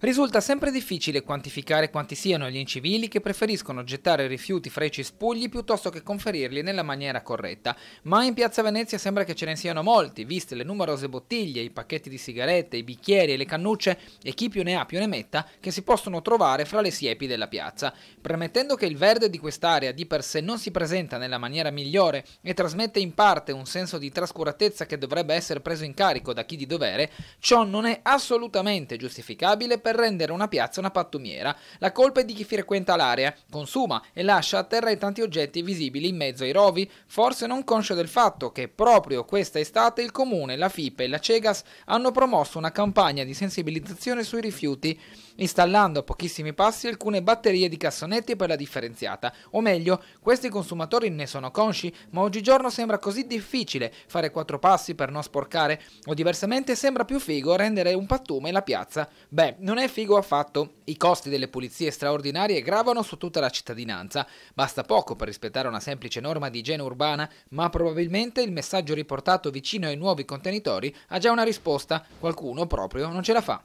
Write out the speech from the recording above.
Risulta sempre difficile quantificare quanti siano gli incivili che preferiscono gettare rifiuti fra i cespugli piuttosto che conferirli nella maniera corretta, ma in Piazza Venezia sembra che ce ne siano molti, viste le numerose bottiglie, i pacchetti di sigarette, i bicchieri e le cannucce e chi più ne ha più ne metta che si possono trovare fra le siepi della piazza. Premettendo che il verde di quest'area di per sé non si presenta nella maniera migliore e trasmette in parte un senso di trascuratezza che dovrebbe essere preso in carico da chi di dovere, ciò non è assolutamente giustificabile per rendere una piazza una pattumiera. La colpa è di chi frequenta l'area, consuma e lascia a terra i tanti oggetti visibili in mezzo ai rovi, forse non conscio del fatto che proprio questa estate il comune, la FIPE e la Cegas hanno promosso una campagna di sensibilizzazione sui rifiuti, installando a pochissimi passi alcune batterie di cassonetti per la differenziata. O meglio, questi consumatori ne sono consci, ma oggigiorno sembra così difficile fare quattro passi per non sporcare, o diversamente sembra più figo rendere un pattume la piazza. Beh, non non è figo affatto. I costi delle pulizie straordinarie gravano su tutta la cittadinanza. Basta poco per rispettare una semplice norma di igiene urbana, ma probabilmente il messaggio riportato vicino ai nuovi contenitori ha già una risposta. Qualcuno proprio non ce la fa.